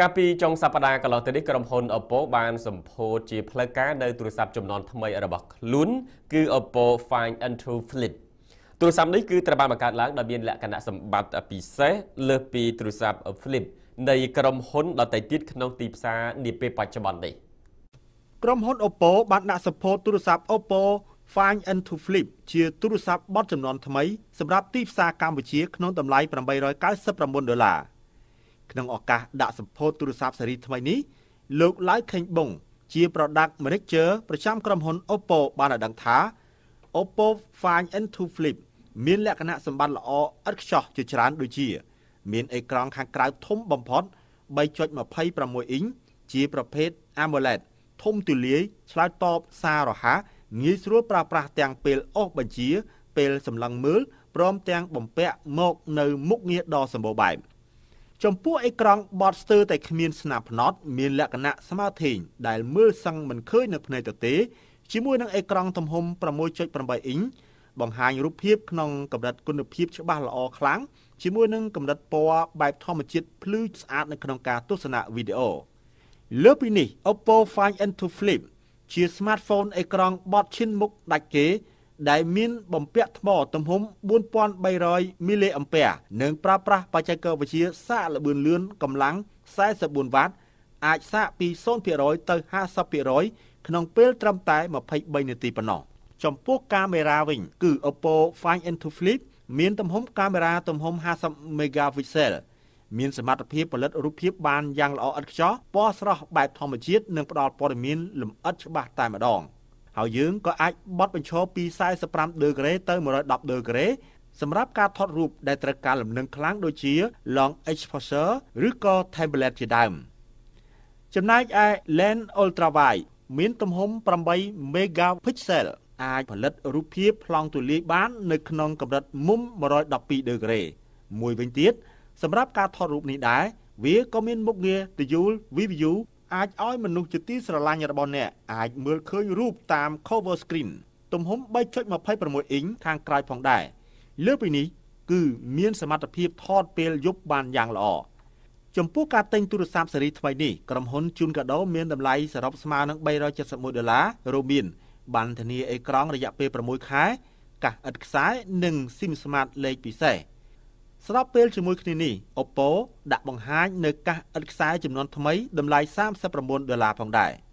កាលពីចុងសប្តាហ៍កន្លងទៅនេះក្រុមហ៊ុន Oppo បានសម្ពោធជាផ្លូវការនៅទូរស័ព្ទចំនួនថ្មីរបស់ខ្លួនគឺ Oppo Find N2 Flip ទូរស័ព្ទនេះគឺត្រូវបានបង្កើតឡើងដោយមានលក្ខណៈសម្បត្តិពិសេសលើសពីទូរស័ព្ទ Flip នៃក្រុមហ៊ុនដតៃទៀតក្នុងទីផ្សារនាពេលបច្ចុប្បន្ននេះក្រុមហ៊ុន Oppo បានដាក់សម្ពោធទូរស័ព្ទ Oppo Find N2 Flip ជាទូរស័ព្ទបត់ចំនួនថ្មីសម្រាប់ទីផ្សារកម្ពុជាក្នុងតម្លៃ899ដុល្លារ។ក្នុងឱកាសដាក់សម្ពោធទូរស័ព្ទស៊េរីថ្មីនេះលោកឡាវខេងបុងជា Product Manager ប្រចាំក្រុមហ៊ុន Oppo បានឲ្យដឹងថា Oppo Find N2 Flip មានលក្ខណៈសម្បត្តិល្អឥតខ្ចោះជាច្រើន ដូចជា មានអេក្រង់ខាងក្រៅធំបំផុត3.26អ៊ីងជាប្រភេទ AMOLED ធំទូលាយឆ្លើយតបសាររហ័សងាយស្រួលប្រើប្រាស់ទាំងពេលអូសបញ្ជា ពេលសម្លឹងមើលព្រមទាំង បំពាក់មកនៅមុខងារដ៏សម្បូរបែប។ចំពោះអេក្រង់បត់ស្ទើរតែគ្មានស្នាមផ្នត់មានលក្ខណៈស្មើធេងដែលមើលសឹងមិនឃើញនៅភ្នែកទទេជាមួយនឹងអេក្រង់ទំហំ6.8អ៊ីងបង្ហាញរូបភាពក្នុងកម្រិតគុណភាពច្បាស់ល្អខ្លាំងជាមួយនឹងកម្រិតពណ៌បែបធម្មជាតិភ្លឺស្អាតនៅក្នុងការទស្សនាវីដេអូលើពីនេះ Oppo Find N2 Flip ជា smartphone អេក្រង់បត់ឈិនមុខដាច់គេដែលមានបំពាក់ថ្មទំហំ4300មីលីអាំពែនិង ប្រើប្រាស់បច្ចេកវិទ្យាសាកល្បឿនលឿនកម្លាំង44វ៉ាត់អាចសាកពី0%ទៅ50%ក្នុងពេល ត្រឹមតែ23នាទីប៉ុណ្ណោះចំពោះកាមេរ៉ាវិញគឺ Oppo Find N2 Flip មានទំហំកាមេរ៉ាទំហំ50 megapixel មានសមត្ថភាពផលិតរូបភាពបានយ៉ាងល្អឥតខ្ចោះពណ៌ស្រស់បែបធម្មជាតិនិងផ្ដល់ព័ត៌មានលម្អិតច្បាស់តែម្ដង។ហើយយើងក៏អាចបត់បញ្ឈរពី45ដឺក្រេទៅ110ដឺក្រេ សម្រាប់ការថតរូបដែលត្រូវការលំនឹងខ្លាំងដូចជា long exposure ឬក៏ template ជាដើមចំណែកឯ lens ultra wide មានទំហំ8 megapixel អាចផលិត រូបភាពប្លង់ទូលាយបាន នៅក្នុងកម្រិតមុំ112ដឺក្រេមួយវិញទៀតសម្រាប់ការថតរូបនេះដែរវាក៏មានមុខងារ dual view អាចឲ្យមនុស្សជាទីស្រឡាញ់របស់អ្នកអាចមើលឃើញរូបតាម cover screen ទំហំ3.26អ៊ីងខាងក្រោយផងដែរលើពីនេះគឺមានសមត្ថភាពថតពេលយប់បានយ៉ាងល្អចំពោះការទិញទូរស័ព្ទស៊េរីថ្មីនេះក្រុមហ៊ុនជូនកាដូមានតម្លៃសរុបស្មើនឹង371ដុល្លាររួមមានបានធានាអេក្រង់រយៈពេល6ខែកាសឥតខ្សែនិងស៊ីមស្មាតលេខពិសេស។ស្របពេលជាមួយគ្នានេះ Oppo ដាក់បង្ហាញនៅ កាសឥតខ្សែចំនួនថ្មីតម្លៃ39ដុល្លារផងដែរ។